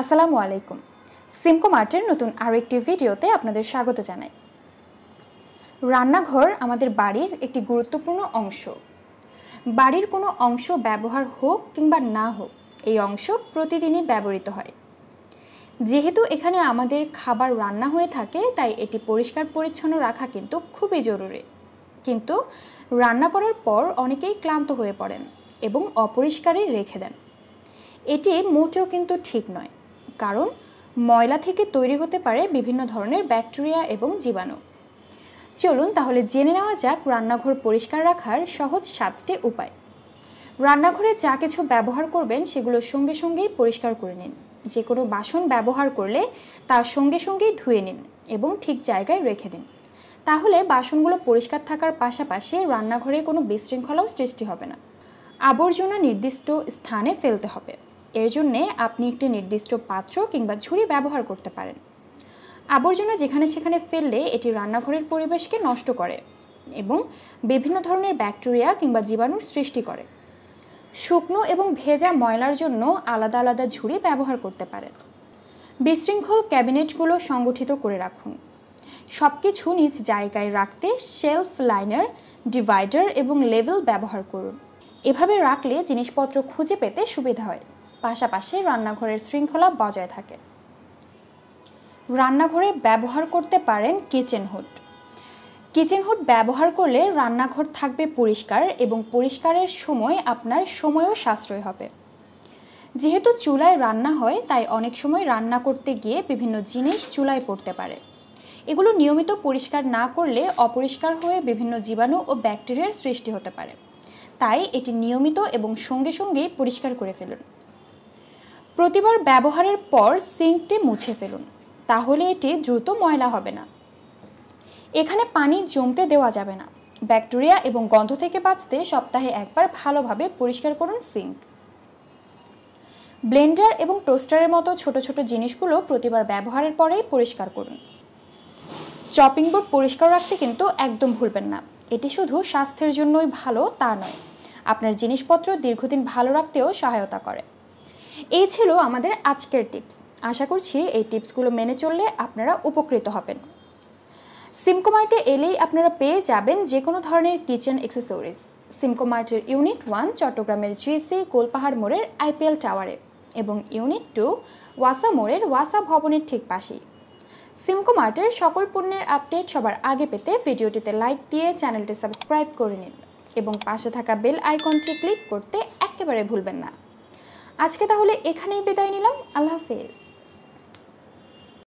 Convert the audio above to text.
আসসালামু আলাইকুম সিমকো মার্টের নতুন আরও একটি ভিডিওতে আপনাদের স্বাগত জানাই রান্নাঘর আমাদের বাড়ির একটি গুরুত্বপূর্ণ অংশ বাড়ির কোনো অংশ ব্যবহার হোক কিংবা না হোক এই অংশ প্রতিদিনই ব্যবহৃত হয় যেহেতু এখানে আমাদের খাবার রান্না হয়ে থাকে তাই এটি পরিষ্কার পরিচ্ছন্ন রাখা কিন্তু খুবই জরুরি কিন্তু রান্না করার পর অনেকেই ক্লান্ত হয়ে পড়েন এবং অপরিষ্কারই রেখে দেন এটি মোটেও কিন্তু ঠিক নয় কারণ ময়লা থেকে তৈরি হতে পারে বিভিন্ন ধরনের ব্যাকটেরিয়া এবং জীবাণু চলুন তাহলে জেনে নেওয়া যাক রান্নাঘর পরিষ্কার রাখার সহজ সাতটি উপায় রান্নাঘরে যা কিছু ব্যবহার করবেন সেগুলো সঙ্গে সঙ্গেই পরিষ্কার করে নিন যে কোনো বাসন ব্যবহার করলে তা সঙ্গে সঙ্গেই ধুয়ে নিন এবং ঠিক জায়গায় রেখে দিন তাহলে বাসনগুলো পরিষ্কার থাকার পাশাপাশি রান্নাঘরে কোনো বিশৃঙ্খলাও সৃষ্টি হবে না আবর্জনা নির্দিষ্ট স্থানে ফেলতে হবে এর জন্যে আপনি একটি নির্দিষ্ট পাত্র কিংবা ঝুড়ি ব্যবহার করতে পারেন আবর্জনা যেখানে সেখানে ফেললে এটি রান্নাঘরের পরিবেশকে নষ্ট করে এবং বিভিন্ন ধরনের ব্যাকটেরিয়া কিংবা জীবাণুর সৃষ্টি করে শুকনো এবং ভেজা ময়লার জন্য আলাদা আলাদা ঝুড়ি ব্যবহার করতে পারেন বিশৃঙ্খল ক্যাবিনেটগুলো সংগঠিত করে রাখুন সব কিছু নিজ জায়গায় রাখতে শেলফ লাইনার ডিভাইডার এবং লেভেল ব্যবহার করুন এভাবে রাখলে জিনিসপত্র খুঁজে পেতে সুবিধা হয় পাশাপাশি রান্নাঘরের শৃঙ্খলা বজায় থাকে রান্নাঘরে ব্যবহার করতে পারেন কিচেন হুড কিচেন হুড ব্যবহার করলে রান্নাঘর থাকবে পরিষ্কার এবং পরিষ্কারের সময় আপনার সময়ও সাশ্রয় হবে যেহেতু চুলায় রান্না হয় তাই অনেক সময় রান্না করতে গিয়ে বিভিন্ন জিনিস চুলায় পড়তে পারে এগুলো নিয়মিত পরিষ্কার না করলে অপরিষ্কার হয়ে বিভিন্ন জীবাণু ও ব্যাকটেরিয়ার সৃষ্টি হতে পারে তাই এটি নিয়মিত এবং সঙ্গে সঙ্গেই পরিষ্কার করে ফেলুন প্রতিবার ব্যবহারের পর সিঙ্কটি মুছে ফেলুন তাহলে এটি দ্রুত ময়লা হবে না এখানে পানি জমতে দেওয়া যাবে না ব্যাকটেরিয়া এবং গন্ধ থেকে বাঁচতে সপ্তাহে একবার ভালোভাবে পরিষ্কার করুন সিঙ্ক ব্লেন্ডার এবং টোস্টারের মতো ছোট ছোট জিনিসগুলো প্রতিবার ব্যবহারের পরেই পরিষ্কার করুন চপিং বোর্ড পরিষ্কার রাখতে কিন্তু একদম ভুলবেন না এটি শুধু স্বাস্থ্যের জন্যই ভালো তা নয় আপনার জিনিসপত্র দীর্ঘদিন ভালো রাখতেও সহায়তা করে এই ছিল আমাদের আজকের টিপস আশা করছি এই টিপসগুলো মেনে চললে আপনারা উপকৃত হবেন সিমকো মার্টে এলেই আপনারা পেয়ে যাবেন যে কোনো ধরনের কিচেন অ্যাক্সেসরিজ সিমকো মার্টের ইউনিট ওয়ান চট্টগ্রামের জিএসি গোলপাহাড় মোড়ের আইপিএল টাওয়ারে এবং ইউনিট টু ওয়াসা মোড়ের ওয়াসা ভবনের ঠিক পাশেই সিমকো মার্টের সকল পণ্যের আপডেট সবার আগে পেতে ভিডিওটিতে লাইক দিয়ে চ্যানেলটি সাবস্ক্রাইব করে নিন এবং পাশে থাকা বেল আইকনটি ক্লিক করতে একেবারে ভুলবেন না আজকে তাহলে এখানেই বিদায় নিলাম আল্লাহ হাফেজ